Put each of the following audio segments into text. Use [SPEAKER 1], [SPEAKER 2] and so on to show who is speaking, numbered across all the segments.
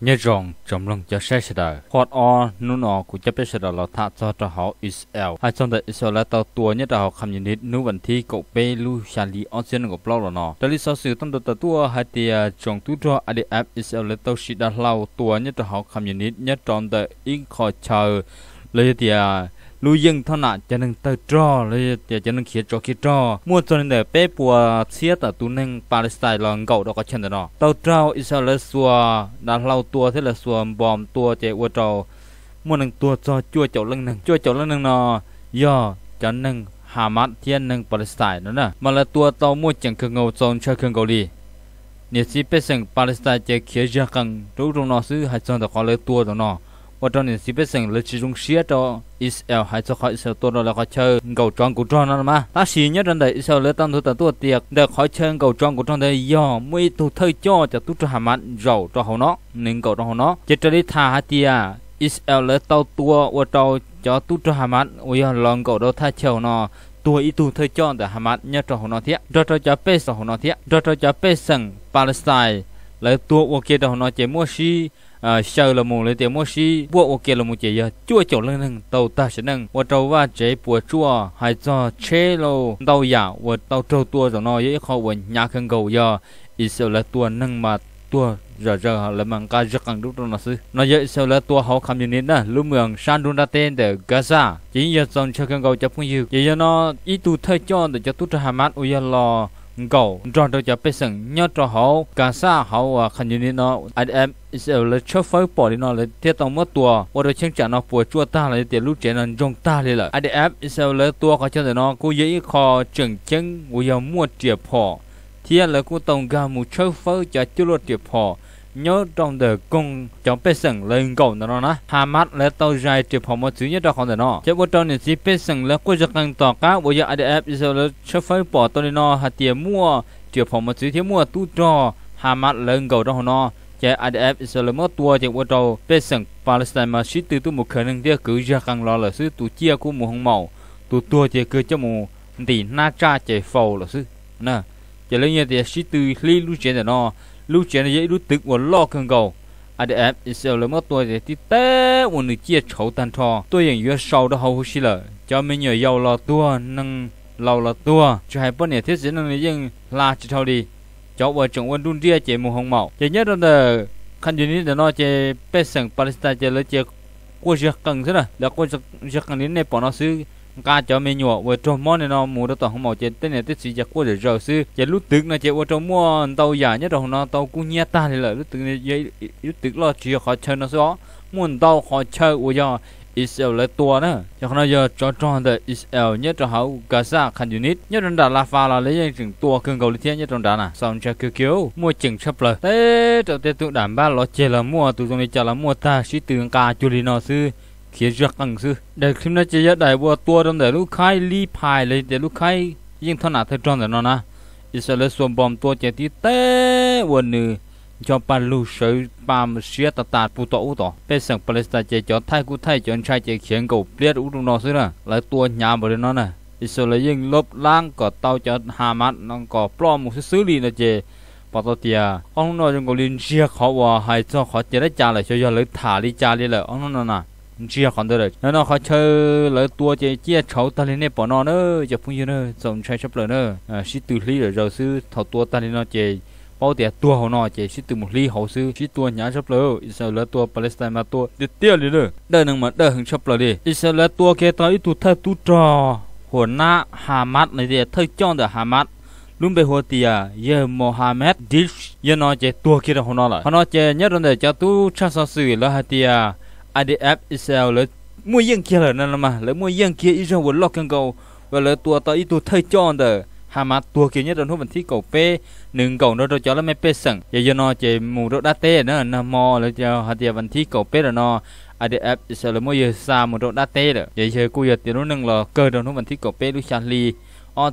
[SPEAKER 1] nhớ rằng trong lòng cho sẽ sẽ đời hoặc o nút nọ của chấp sẽ đời là thà cho cho họ Israel hai trong đời Israel tàu tua nhất là họ không nhìn đến nút vận thi cậu pe lu shali on xin của blog là nọ đây lý sau sự tâm đầu tua hai tia trong tu cho adf Israel là tàu sĩ đã lâu tua nhất là họ không nhìn đến nhất trong đời in khỏi chờ lấy tia ลู้ยิงท่าน่ะจะนึงเตอจอเลยจะจะนึงเขียนจอคิดจอมั่วจนเดเป้ปัวเสียตะตุนึงปาเลสไตน์ลองเก่าดอกก็เช่นเนาะเตาเจอาอิสราเอลสัวดาเราตัวเทละสัวบอมตัวเจอวจอมั่วนึงตัวจอจั่วเจ้าลังนึงจั่วเจ้าลังนึงเนาะย่อจันนึงฮามัดเทียนนึงปาเลสไตน์นั่นน่ะมาละตัวเตามั่วจังเคือเงาจงเชื่อคือเกาหลีเนี่ยสิเป็นสิ่งปาเลสไตน์จะเขียนจังรู้ตรงนอซื้อหายจงแต่ขอเลยตัวตรงนอ và trong những bếp sinh là chỉ dùng xia cho Israel hay cho khỏi Israel tôi đó là khỏi chơi cầu tròn của tròn đó mà ta xí nhất trong đấy Israel là tăng thu ta tua tiệc để khỏi chơi cầu tròn của tròn đây do mới tu thời cho cho tu cho hàm ăn dầu cho hậu nó nên cầu cho hậu nó chết cho đi thà hạt tia Israel là tàu tua và tàu cho tu cho hàm ăn ôi lòng cầu đó tha chiều nó tua ít tu thời cho để hàm ăn nhất cho hậu nó thiệt do cho cho bếp cho hậu nó thiệt do cho cho bếp sinh Palestine là tua và kia đó nó chỉ mua xí à sau là một lấy tiền mua xí bộ ok là một chế giờ chua chỗ lên hàng tàu ta sẽ nâng và trâu và chế bùa chua hay cho chế lô tàu giả và tàu trâu tua rồi nói với họ và nhà khăn cầu giờ Israel là tua nâng mà tua giờ giờ là mang ca rất cần đúng rồi nó sư nó dễ sau là tua họ không nhìn nữa lúc mường san đun ra tên để gaza chỉ giờ trong chơi khăn cầu chấp phong nhiều chỉ giờ nó ít tu thay cho để cho tu cho hamas uyên lo go draw cho your person nhớ cho họ cả sa họ khẩn như nó anh em sẽ là cho phải bỏ đi nó là thiết tông mất tua và được chứng trả nó của chua ta là tiền lúc trẻ nó dùng ta đi là anh em sẽ là tua có cho nó cô dễ khó chừng chừng của giờ mua triệt họ thiên là cô tông gà một chơi phơi cho chưa lo triệt họ nhớ trong đời cùng trong bê sừng lên cầu nó nó hà mắt lẽ tàu dài chụp hồng một thứ nhất đó không thể nó chế bộ trong những gì bê sừng lấy quốc giặc càng tỏ cá bây giờ adf giờ lẽ cho phải bỏ tàu tôi nó hạt tiền mua chụp hồng một thứ thiết mua tu trò hà mắt lên cầu đó nó chế adf giờ lẽ mất tua chế bộ trong bê sừng palestine mà sĩ từ tu một khả năng địa cứ giặc càng lo là sư tu chia của mùa hồng màu tu tua chế cứ cho mùa tỷ na cha chế phầu là sư nè chế lấy nhà thì sĩ từ lý lu chế nó lúc chén dễ đối tượng của lo cần cầu à em sẽ lấy mất tôi để tí tế của người kia chậu tan thò tôi dành vừa sau đó hầu xí lợ cho mình nhờ dầu là tua nâng lâu là tua cho hai bên này thiết diễn nâng này dừng là chỉ thao đi cháu vợ chồng quân đun ria chế mù hồng mạo chế nhất là khăn gì để nó chế pet sừng palestine chế lấy chế qua giặc cần thế là qua giặc giặc cần đến này bỏ nó xứ cá cho mình nhọ vừa trong món này nó mua đó tao không màu chết tên này tết sĩ giặc qua để rồi sư chạy lúc tức là chạy qua trong mua tàu giả nhất rồi nó tàu cũng nhẹ ta thì là lúc tức này dây lúc tức là chỉ khó chơi nó xó muốn tàu khó chơi của giờ Israel lấy tua nữa cho nó giờ cho cho the Israel nhất cho hậu Gaza khan unit nhất trong đà La Pha là lấy những trường tua cường cầu lý thiên nhất trong đà nè xong cho kêu kêu mua chừng chấp lời thế trở tới tụ đảm ba lo chê là mua tụ dùng để chả là mua ta sĩ tướng ca chú lý nó sư เขียนจากกังซื้อเด็กคลิปนั้นจะยัดได้ว่าตัวตั้งแต่ลูกค้ารีพายเลยแต่ลูกค้ายิ่งถนัดเทจอนแต่นอนนะอิสราเอลส่วนบอมตัวเจตีเต้วันนึงจอมปาลูเฉยปามเสียตาตาปูโตอุตอเป็นสังปเลสตาเจจอไทยกูไทยจอนชายเจเขียนกูเปลี่ยนอุตุนอซื้อนะหลายตัวยามบริโนนะอิสราเอลยิ่งลบล้างก่อเตาจะหามัดน้องก่อปลอมมุสซื้อลีนะเจปอตเตียอ้องนอจงกลินเชียเขาว่าหายจ้าขอเจรจาเลยชฉวยเลยถาลิจาเลยเลยอ้องนอนะ chia còn đây rồi nó nó khó chơi lỡ tua chơi chia cháu ta lên này bỏ nó nữa giờ phun như nữa dòng chơi chấp lỡ nữa à xí từ lý rồi giờ sư thầu tua ta lên nó chơi bao tiền tua họ nó chơi, xí từ một ly họ sư xí tua nhá chấp giờ Israel tua Palestine mà tua đi tiền đi nữa đời nâng mà đời hứng chấp lỡ đi giờ Israel tua kia tao ít tu thay tu trò hồ na Hamat này thì thay chọn được Hamat, Mát lúc bây hồ tia à, ye Mohammed Dish giờ nó chơi tua kia họ nó lại họ nó chơi nhớ rồi để cho tu cha sao sư là hạt tia IDF Israel lấy mua yên kia là nên mà lấy mua yên kia Israel vừa lọt cần cầu và lấy tua tới tua thay cho đờ Hamas tua kia nhất đơn hút vận thi cầu phê, nâng cầu nó rồi cho là mấy pe sẵn giờ giờ nó chỉ mù đốt đá tê nữa nó mò lấy cho hạt tiền vận thi cầu phê là nó IDF Israel lấy mua yên xa mù đốt đá tê rồi giờ giờ cô giờ tiền nó nâng là cơ đơn hút vận thi cầu phê, lúc Charlie ở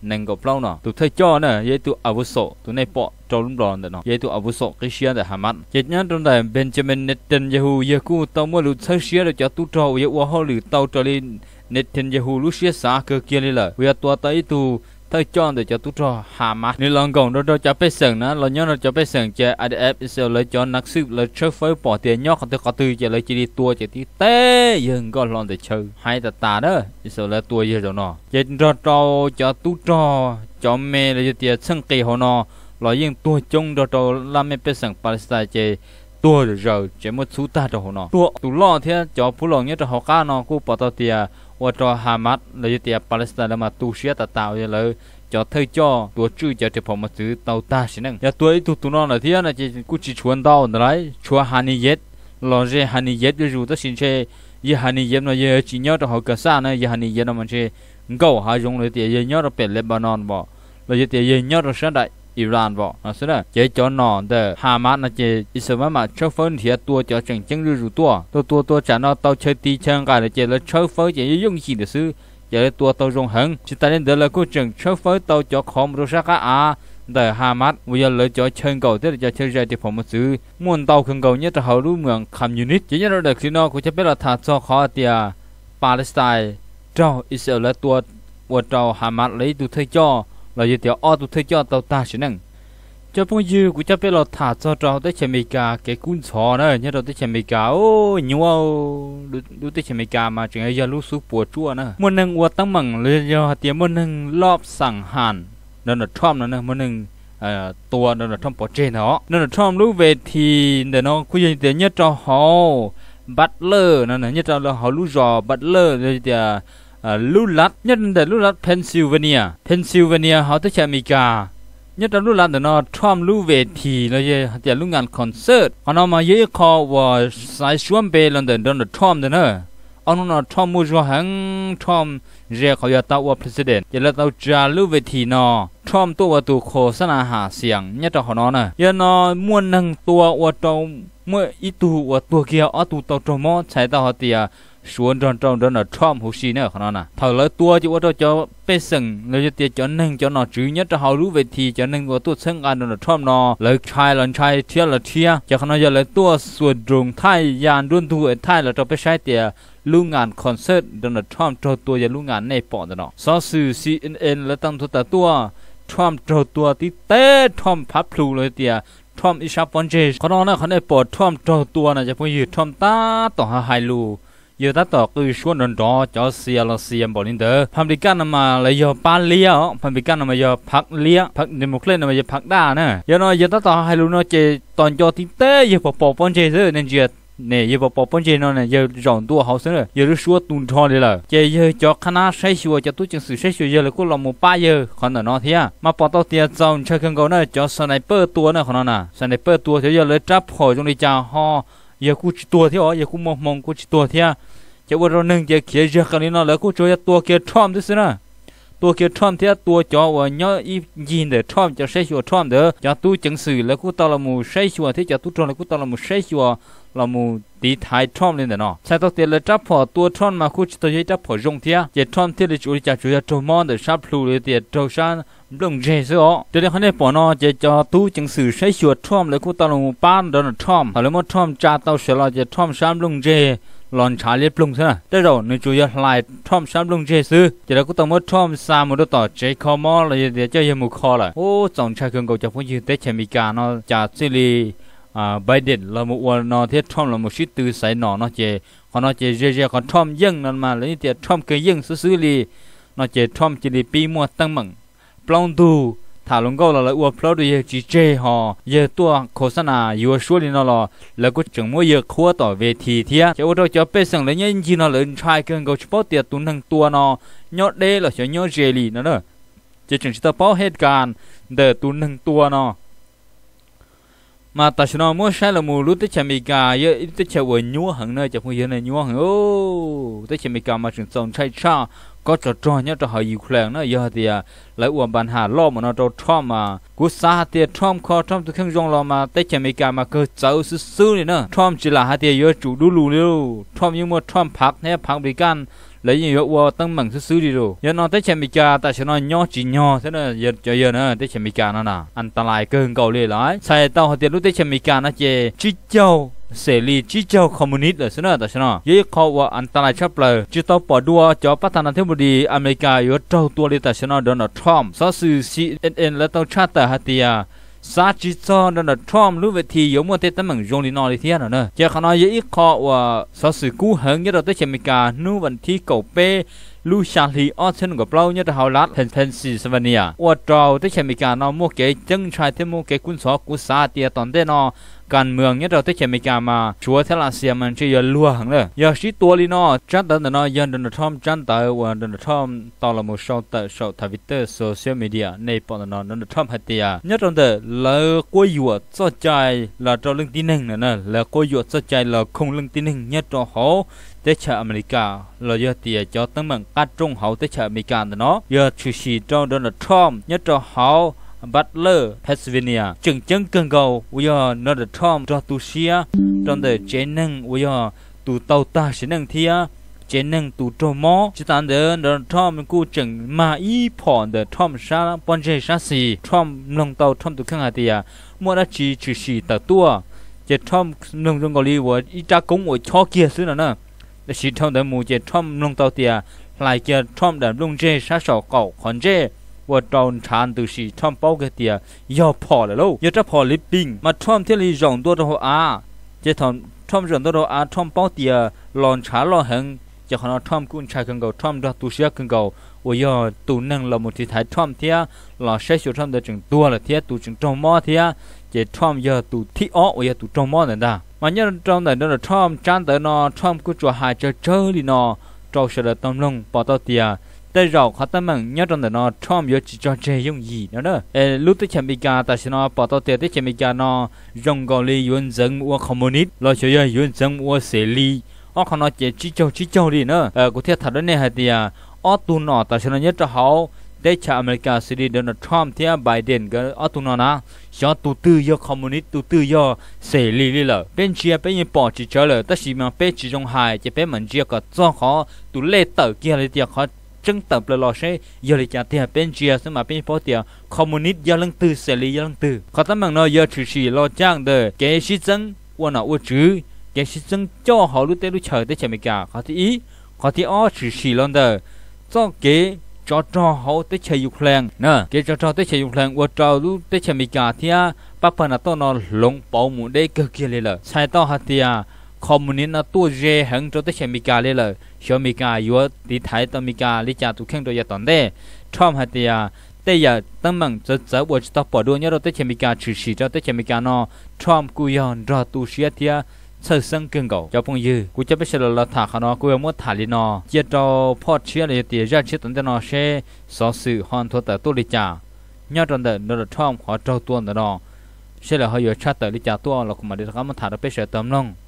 [SPEAKER 1] 能够包呢，都太叫呢，也都阿不少，都那包招人包的呢，也都阿不少，这些的还蛮。一年中的 Benjamin Netanyahu 也顾到么路测试的叫都招也往好里到这里 Netanyahu 路些啥个建立了，为了多到一度。hơi chọn để cho tú cho hà mà nếu lần còn đó đó cho bé sừng nó lần nhớ nó cho bé sừng chơi adf sẽ lấy cho nắc sư lấy chơi phơi bỏ tiền nhóc không thể có tư chơi lấy chỉ đi tua chơi tí tê dừng có lần để chơi hay là tà đó sẽ lấy tua gì rồi nó chơi cho cho cho tú cho cho mẹ là tiền sưng kỳ hồ nó lo yên tua chung đó cho làm mẹ bé sừng palestine chơi tua giờ chỉ một chú ta cho nó tua tụ lo thế cho phụ lòng nhất cho họ cá nó cũng bảo tao tiệt và cho Hamas là như tiệt Palestine mà tu sửa ta tạo như là cho thấy cho tua chữ cho thì phẩm mà chữ tàu ta xin năng giờ tuổi tụ tụ nó là thế là chỉ cũng chỉ chuẩn tao nữa đấy chua hani yết lo gì hani yết ví dụ ta xin chơi giờ hani yết nó giờ chỉ nhớ cho họ cả xa nữa giờ hani yết nó mình chơi gấu hai dùng lấy tiệt giờ nhớ cho bẹt Lebanon bỏ là giờ tiệt giờ nhớ cho sáng đại Iran vợ à thế là chế cho nó để Hamas là chế Israel mà cho phơi thì tua cho chẳng chẳng rủ rủ tua tua tua tua chả nó tao chơi ti chân cả là chế là cho phơi chế dùng gì để xứ chế tua tao dùng hận chỉ ta nên để là cô chừng cho phơi tao cho không rồi sát cả à để Hamas bây giờ lấy cho chân cầu thế là cho chơi ra thì phòng một xứ muốn tao khẩn cầu nhất là hậu lưu mường communist chỉ nhớ được khi nó cũng chắc biết là thật cho khó thì à, Palestine cho Israel là tua và cho Hamas lấy tụi thầy cho là giờ tiểu o tụt thấy cho tàu ta chỉ năng cho phong dư của cho biết là thả cho cho tới chèm mì cà cái cún sò nữa nhớ đầu tới chèm mì cà ô nhau đủ tới chèm mì cà mà chuyện ấy giờ lúc xuống bùa chua nữa một nâng uất tăng mừng lên giờ tiếng một nâng lọp sẵn hàn nên là trump nữa một nâng à, tua nên là trump bỏ trên nó nên là trump lúc về thì để nó cứ như tiếng nhớ cho họ Butler nên là nhớ cho là họ lúc giờ Butler rồi thì à, လူလတ်ညတ်တဲ့လူလတ်ပန်ဆီဗာနီးယားပန်ဆီဗာနီးယားဟောတချာမီကာညတ်တလူလတ်နော်ထရမ်လူဝေတီလောရဲ့တဲ့လူငန်ကွန်ဆာအနမယေခေါ်ဝါဆိုင်ရှွမ်ပေလန်တဲ့ဒွန်ထရမ်တဲ့နော်အနနာထရမ်မူဂျဟန်ထရမ်ရေခေါ်ရတာဝပရက်ဒင့်ရလတော့ဂျာလူဝေတီနော်ทอมตัวตัวโคสนาหาเสียงเนี่ยจะหอนอนะยานอมวนนังตัวอวตอมเมื่ออีตัวตัวเกียวอตูตอตมอใช้ตาหอเตียชวนจอนจอนจดนทรอมหูชีเนี่ยขนาดน่ะถ้าเลยตัวจะว่าจะเปสังเราจะเตียจอนหนึ่งจอนหนอจื้อเนี่ยจะเขารู้เวทีจอนหนึ่งว่าตัวเชิงการเดินทรอมนอเลยชายหลันชายเทียละเทีย จะขนาดจะเลยตัวส่วนดวงไทยยานรุ่นทุ่งไทยเราจะไปใช้เตียลุงงานคอนเสิร์ตโดนัลทรัมปตัวตัวจะลุงงานในปอดเนาะซอสื่อ CNN และตั้งตัวตัวทรัมปตัวตัวที่เต้ทรัม์พับพลูเลยเตียทรัมป์อิชาปอนเจเขาน้องนะเขาได้ปอดทรัมปตัวตัวนะจะพูดยืดทรัมปตาต่อหาไฮลู giờ ta tỏ cứ xuống đòn đó cho xe là xe bỏ lên đó phạm bị căn mà là giờ ba lia phạm bị căn mà giờ phạt lia phạt nên một lên mà giờ phạt đa nè giờ nó giờ ta tỏ hai luôn nó chơi toàn cho tí tê giờ bỏ bỏ bón chơi rồi nên chuyện nè giờ bỏ bỏ bón chơi nó nè giờ rộng tua hậu sinh rồi giờ lúc xuống tuần tròn đi là chơi giờ cho khana say sưa cho tôi chừng sự say sưa giờ là có lòng một ba giờ còn là nó thế à mà bỏ tao tiền dòng chơi cần cầu nữa, cho sniper tua nữa còn nó nè sniper tua thế giờ lấy trap hồi trong đi chào ho giờ cô chỉ tua thế ó giờ cô mong mong cô chỉ tua thế à chỉ bữa rồi nâng giờ kia giờ cái này nó là cô cho giờ tua kia trộm thế nào tua kia trộm thế à, tua cho và nhớ y nhìn để trộm cho sai chùa trộm đó cho tu chứng sự là cô tao là mù sai chùa thế cho tu trộm là cô tao là mù sai chùa là mù ีไทยทอมเลยเนาะชาตเตลจับพอตัวทอนมาคุชตัวใหญ่จับพอจงเทียเจทอนเทลิจูริจับจุยจอมอนเดชับพลูเลยเตียโจชานบลงเจซอเดี๋ยวคนนี้ปอนอเจจอตู้จังสือใช้ชวดทอมเลยคูตาลงป้านดนทอมแร้วมอทอมจ่าเตาเสลอเจทอมชามลงเจหลอนชาเลียปลุงซะได้เราในจุยลายทอมชามลงเจซื้อจะแล้วก็ต้องมอทอมซามดต่อเจคอมอเลยเดี๋ยวเจ้ายังมุคอละโอ้สองชายเกองกูจะพูดยืนเตะเชมิกาเนาะจากซิลี à là một quan nó thiết là một chút từ sai nọ nó chế còn nó chế dễ còn trong dân nên mà lấy tiền trong cái dân xử xử lý nó chế trong chỉ đi pi mua tăng mừng plong thả lông câu là là uo plong đi chỉ chế họ tua khổ san à uo số đi nó là là cũng chẳng mua giờ khua tỏ về thì thia chế ô đâu cho bé lấy nhân gì nó lớn trai cơn câu chỉ bao tiền tốn tua nó nhót đê là cho nhót dễ lì chế chẳng chỉ ta bao hết càn để tốn thằng tua nó มาตชนอมชลมูลุตชมิกาเยอตชวันยัวหังนจะพูดยันยัวหังโอ้ตชมิกามาถึงสองชชาก็จะจอนียจะหายอยู่แคลงเนะยอเตียแล้วอวบันหาล้อมันเอาทอมมากูสาเตียทอมคอทอมตุเครื่องยงรอมาแต่จะมิการมาเกิดเจ้าซื้อเนี่ยนะทอมจิลาหาเตียเยอะจุดูรูเร็วทอมยิ่งมัวทอมพักเนี่ยพักบริการลยยว่าตั้งมังซื้อดีรยนอนเชมิกาแต่ฉันนอยอจีนยอฉันเยจะเยนะเตชมิกานะนะอันตรายเกินเกาเลยหลายใส่ต่าเตียนรู้เชมิกานะเจชิเจ้าเสรีชิเจ้าคอมมิวนิสต์เลยใช่ไหมแต่ฉันน่ะยิ่งเขาว่าอันตรายชัดเลยจิตต่อปอดัวจอประธานาธิบดีอเมริกาอยู่เจ้าตัวเลยแต่ฉันนอะโดนัลด์ทรัมป์สื่อซีเอ็นเอ็นและต้อชาติฮัตติยา sa chỉ cho nó là Trump lúc về thì giống một tết tấm bằng dùng đi nói đi thiên rồi nè giờ khán nói dễ khó và sau sự cứu hứng nhất là tới chém cả nu vẫn thi cầu pe lu xa lì ở trên của bao nhất là hậu lát thành thành sĩ Slovenia và trò tới chém cả nó mua cái chân trai thêm mua cái quân số của sa tiệt toàn thế nó กันเมืองเนี่ยเราเตะเขมิกามาชัวเทลาเซียมันจะยันลัวหังเลยยาชิตัวลีนอจันตันนอยันดนทอมจันตาวันดนทอมตอลมูชอตชอทวิตเตอร์โซเชียลมีเดียในปอนนอนดนทอมฮัตเตียเนี่ยเราเดลกวยอยู่จอใจเราเราเรื่องที่หนึ่งนะนะแล้วกวยอยู่จอใจเราคงเรื่องที่หนึ่งเนี่ยเราเขา tế chợ America là do tiền cho tấm bằng các trung hậu tế chợ America nó giờ chủ sĩ trong Donald Trump nhất cho hậu บัตเลอร์เพสเวเนียจึงจึงกังเกาวยอนอดทอมดอตูเชียตอนเดเจนังวยอตูเตาตาชนังเทียเจนังตูโตมอจิตันเดนดอทอมกูจึงมาอีพอนเดทอมชาปอนเจชาสีทอมลงเตาทอมตุขังอาเตียมัวราชีชิชีตะตัวเจทอมลงจงกอลีวอีตากงวชอเกียซึนะนะและชีทอมเดมูเจทอมลงเตาเตียหลายเกียทอมดันลงเจชาสอเก่าคอนเจว่าดาวน์ทานตุสีทอมเป้าแกเตียยอพอเลยลูกยอจะพอลิปปิงมาทอมเทลีจองตัวตัวอาเจทอมทอมจองตัวตัวอาทอมเป้าเตียลอนช้าลอนหังจะขอนทอมกุนชายกันเก่าทอมดอกตุเสียกันเก่าว่ายอตูนั่งเราหมดที่ท้ายทอมเทียหล่อใช้ชุดทอมเดจึงตัวละเทียตูจึงจอมมอเทียเจทอมยอตูที่อ้อว่ายอตูจอมมอเนี่ยด้ามันยอจอมเนี่ยนั่นทอมจานเตนอทอมกุจัวหายเจอเจอลีนอเจ้าเสด็จตำลงปอตเตีย tới rồi họ ta mừng nhớ trong đời nó trộm vô chỉ cho chơi dùng gì nữa đó lúc tới chuẩn bị cả ta sẽ nó bỏ tao tiền tới chuẩn bị cả nó dùng gọi li yun dân mua communist lo cho chơi yun dân mua xử lý họ không nói chỉ chỉ cho chỉ cho đi nữa ờ có thể thật đấy này thì à ở tu nọ ta sẽ nó nhớ cho họ để cho America xử lý Donald Trump thì Biden cái ở tu nọ na cho tu tư do communist tu tư do xử lý đi lợ bên chia bên những bỏ chỉ cho lợ ta chỉ mang bên chỉ trong hai chỉ bên mình chia cả cho họ tu lệ tử kia là thì họ จังตับเลยหล่อใช้ยอลิจาเตียเป็นเจียสมาเป็นพอเตียคอมมิวนิสต์ยอลังตือเสรียอลังตือเขาตั้งมังนอยอถือชีรอจ้างเด้อแกชิจังวันอ่ะัวจื้อแกชิจังเจ้าเขารู้เตลุเฉยได้เฉยไม่กาเขาที่อีเขาที่อ้อถือชีรอนเด้อจ้าเกจอจอเขาเตเฉยอยู่แพลงนะเกจอจอเตเฉยอยู่แพลงวัวจอรู้เตเฉยไม่กาเทียปักปนตอนนอนหลงเป่าหมูได้เกลือเกลียเลยใช้ต่อหัตเตีย communist nó tu rẻ hẳn cho tới xem mika lên rồi xem mika yếu đi thái tới mika đi cha tu khen rồi giờ tận đây Trump hay thì à bây giờ tâm mừng giờ giờ buổi chúng ta bỏ đua nhớ rồi tới xem mika chỉ chỉ cho tới xem mika nó Trump cú yon ra tu sĩ thì à sơ sân cưng cầu cho phong dư cú chấp biết là là thả khả nó cú muốn thả lên nó chia cho phò chia là thì ra chia tận đây nó sẽ so sự hoàn thuật tới tu đi cha nhớ trong đời nó là Trump họ trâu tuôn đó sẽ là họ yếu chặt tới đi cha tuôn là cũng mà đi khám thả được biết sẽ tâm lòng